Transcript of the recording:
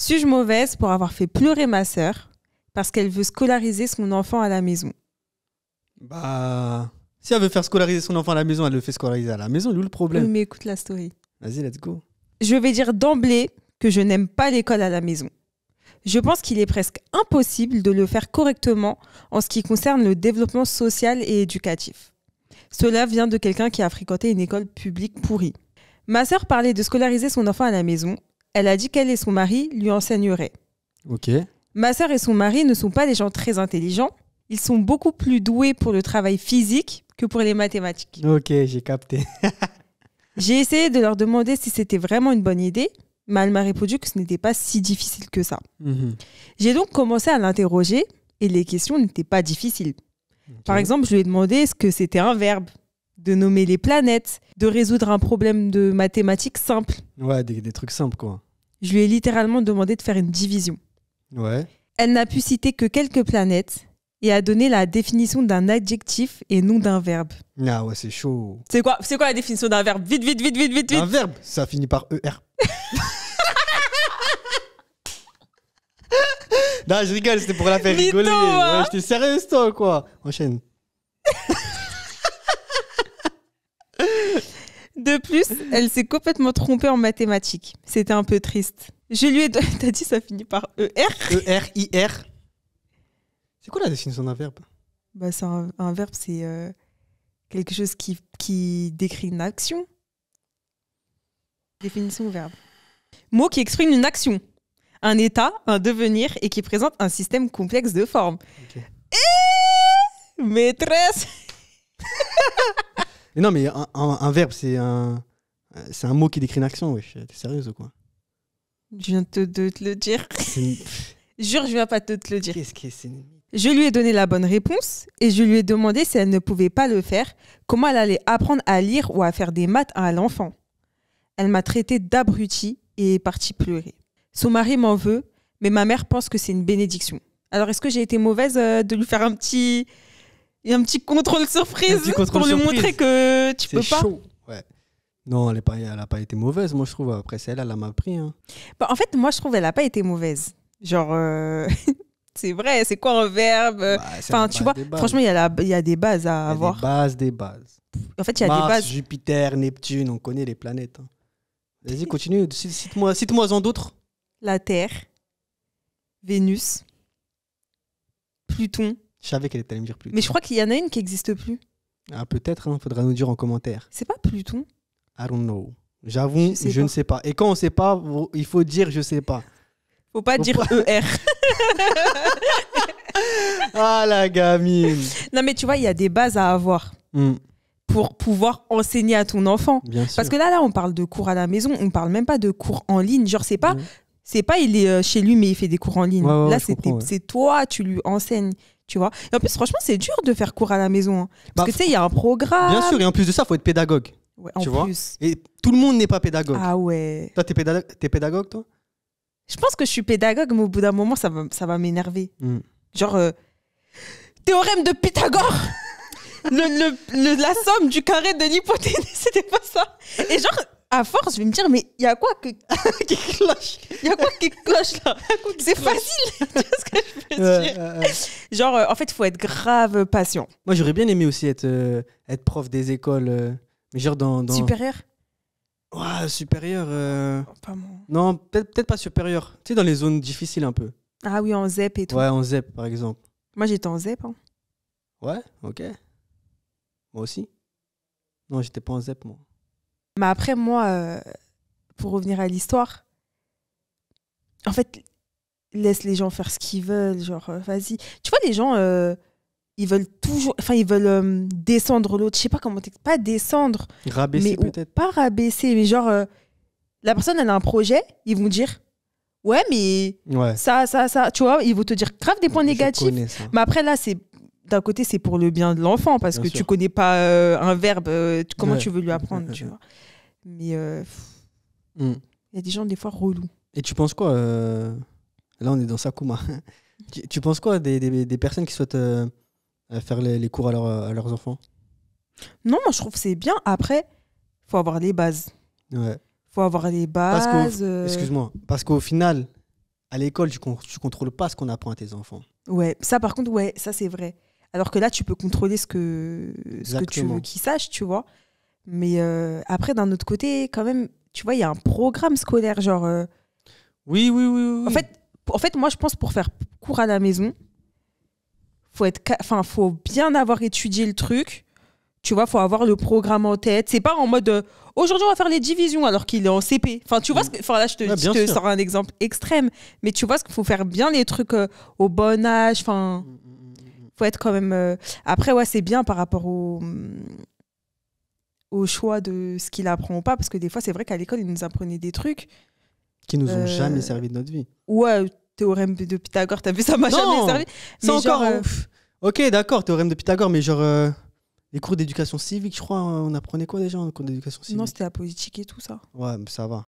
Suis-je mauvaise pour avoir fait pleurer ma sœur parce qu'elle veut scolariser son enfant à la maison Bah. Si elle veut faire scolariser son enfant à la maison, elle le fait scolariser à la maison, d'où le problème. Oui, mais écoute la story. Vas-y, let's go. Je vais dire d'emblée que je n'aime pas l'école à la maison. Je pense qu'il est presque impossible de le faire correctement en ce qui concerne le développement social et éducatif. Cela vient de quelqu'un qui a fréquenté une école publique pourrie. Ma sœur parlait de scolariser son enfant à la maison elle a dit qu'elle et son mari lui enseigneraient. Ok. Ma sœur et son mari ne sont pas des gens très intelligents. Ils sont beaucoup plus doués pour le travail physique que pour les mathématiques. Ok, j'ai capté. j'ai essayé de leur demander si c'était vraiment une bonne idée, mais elle m'a répondu que ce n'était pas si difficile que ça. Mhm. J'ai donc commencé à l'interroger et les questions n'étaient pas difficiles. Par exemple, je lui ai demandé ce que c'était un verbe de nommer les planètes, de résoudre un problème de mathématiques simple. Ouais, des, trucs simples, quoi. Je lui ai littéralement demandé de faire une division. Ouais. Elle n'a pu citer que quelques planètes et a donné la définition d'un adjectif et non d'un verbe. Ah ouais, c'est chaud. C'est quoi, c'est quoi la définition d'un verbe Vite, vite, vite, vite, vite, vite. Un verbe, ça finit par ER. non, je rigole, c'était pour la faire rigoler. ouais, hein. J'étais sérieuse, toi, quoi. Enchaîne. De plus, elle s'est complètement trompée en mathématiques. C'était un peu triste. Je lui ai. dit ça finit par ER E-R-I-R. C'est quoi la définition d'un verbe bah, un, verbe, c'est euh, quelque chose qui, décrit une action. Définition verbe. Mot qui exprime une action, un état, un devenir et qui présente un système complexe de formes. Et... Maîtresse non, mais un, verbe, c'est un, c'est un mot qui décrit une action, wesh. T'es sérieuse ou quoi Je viens de, te le dire. Jure, je viens pas de te le dire. que Je lui ai donné la bonne réponse et je lui ai demandé si elle ne pouvait pas le faire, comment elle allait apprendre à lire ou à faire des maths à l'enfant. Elle m'a traité d'abruti et est partie pleurer. Son mari m'en veut, mais ma mère pense que c'est une bénédiction. Alors, est-ce que j'ai été mauvaise euh, de lui faire un petit, il y a un petit contrôle surprise pour lui montrer que tu peux pas. Chaud. Ouais. Non, elle n'a pas, pas, été mauvaise, moi je trouve. Après celle-là, elle m'a pris. Hein. Bah, en fait, moi je trouve qu'elle n'a pas été mauvaise. Genre, euh, c'est vrai, c'est quoi un verbe bah, Enfin, tu vois, bah, franchement, il y, a y a des bases à avoir. Des bases, des bases. En fait, il y a des bases. Jupiter, Neptune, on connaît les planètes. Hein. Vas-y, continue. Cite-moi cite -moi en d'autres. La Terre, Vénus, Pluton. Je savais qu'elle était allée me dire Pluton. Mais je crois qu'il y en a une qui n'existe plus. Ah, peut-être, il hein, faudra nous dire en commentaire. C'est pas Pluton I don't know. J'avoue, je, ne sais pas. Et quand on ne sait pas, il faut dire je ne sais pas. Faut pas dire ER. ah la gamine. Non mais tu vois, il y a des bases à avoir. Hmm. Pour pouvoir enseigner à ton enfant. Parce que là, là, on parle de cours à la maison, on ne parle même pas de cours en ligne. Genre, sais pas hmm. C'est pas il est euh, chez lui, mais il fait des cours en ligne. Là, c'est toi, tu lui enseignes tu vois. Et en plus, franchement, c'est dur de faire cours à la maison. Hein. Parce bah, que tu sais, il y a un programme. Bien sûr, et en plus de ça, il faut être pédagogue. tu en vois plus. Et tout le monde n'est pas pédagogue. Ah ouais. Toi, t'es pédagogue, pédagogue, toi Je pense que je suis pédagogue, mais au bout d'un moment, ça va, ça va m'énerver. Hmm. Genre, euh, théorème de Pythagore le, le, La somme du carré de l'hypoténuse, c'était pas ça. Et genre, à force, je vais me dire, mais il y a quoi que... qui cloche Il y a quoi qui cloche là C'est facile, tu vois ce que je veux dire Genre, euh, en fait, il faut être grave patient. Moi, j'aurais bien aimé aussi être, euh, être prof des écoles, euh, mais genre dans. dans... Supérieur Ouais, supérieur. Oh, pas moi. Non, peut-être pas supérieur. Tu sais, dans les zones difficiles un peu. Ah oui, en ZEP et tout. Ouais, en ZEP par exemple. Moi, j'étais en ZEP. Hein. Ouais, ok. Moi aussi. Non, j'étais pas en ZEP, moi. Mais après, moi, euh, pour revenir à l'histoire, en fait, laisse les gens faire ce qu'ils veulent. Genre, euh, vas-y. Tu vois, les gens, euh, ils veulent toujours. Enfin, ils veulent descendre l'autre. Je sais pas comment Pas descendre. Rabaisser peut-être. Pas rabaisser, mais genre, la personne, elle a un projet, ils vont dire. Ouais, mais ouais. ça, ça, ça, tu vois, ils vont te dire grave des points négatifs. Mais après, là, c'est d'un côté, c'est pour le bien de l'enfant, parce que tu connais pas euh, un verbe, euh, comment tu veux lui apprendre, tu vois. Mais euh, hmm. il y a des gens, des fois, relous. Et tu penses quoi Là, on est dans Sakuma. tu, tu, penses quoi des, des, personnes qui souhaitent faire les, cours à, à, leurs enfants Non, moi, je trouve que c'est bien. Après, faut avoir les bases. Ouais. faut avoir les bases. Excuse-moi. Parce qu'au final, à l'école, tu, con tu contrôles pas ce qu'on apprend à tes enfants. Ouais, ça par contre, ouais, ça c'est vrai. Alors que là, tu peux contrôler ce que, ce que tu veux qu'ils sachent, tu vois. Mais euh, après, d'un autre côté, quand même, tu vois, il y a un programme scolaire, genre. Euh, oui, oui, oui, oui, En fait, en fait, moi, je pense pour faire cours à la maison, faut être, enfin, faut bien avoir étudié le truc. Tu vois, faut avoir le programme en tête. C'est pas en mode euh, aujourd'hui on va faire les divisions alors qu'il est en CP. Enfin, tu vois, là, je te, je te sors un exemple extrême, mais tu vois, ce qu'il faut faire bien les trucs au bon âge. Enfin. Mm, mm faut être quand même. Euh, après, ouais, c'est bien par rapport au au choix de ce qu'il apprend ou pas, parce que des fois, c'est vrai qu'à l'école, ils nous apprenait des trucs. Qui nous ont euh, jamais servi de notre vie. Ouais, théorème de Pythagore, t'as vu, ça m'a jamais servi. C'est encore. Euh, ouf. Ok, d'accord, théorème de Pythagore, mais genre. les cours d'éducation civique, je crois, on apprenait quoi déjà en cours d'éducation civique Non, c'était la politique et tout ça. Ouais, ça va.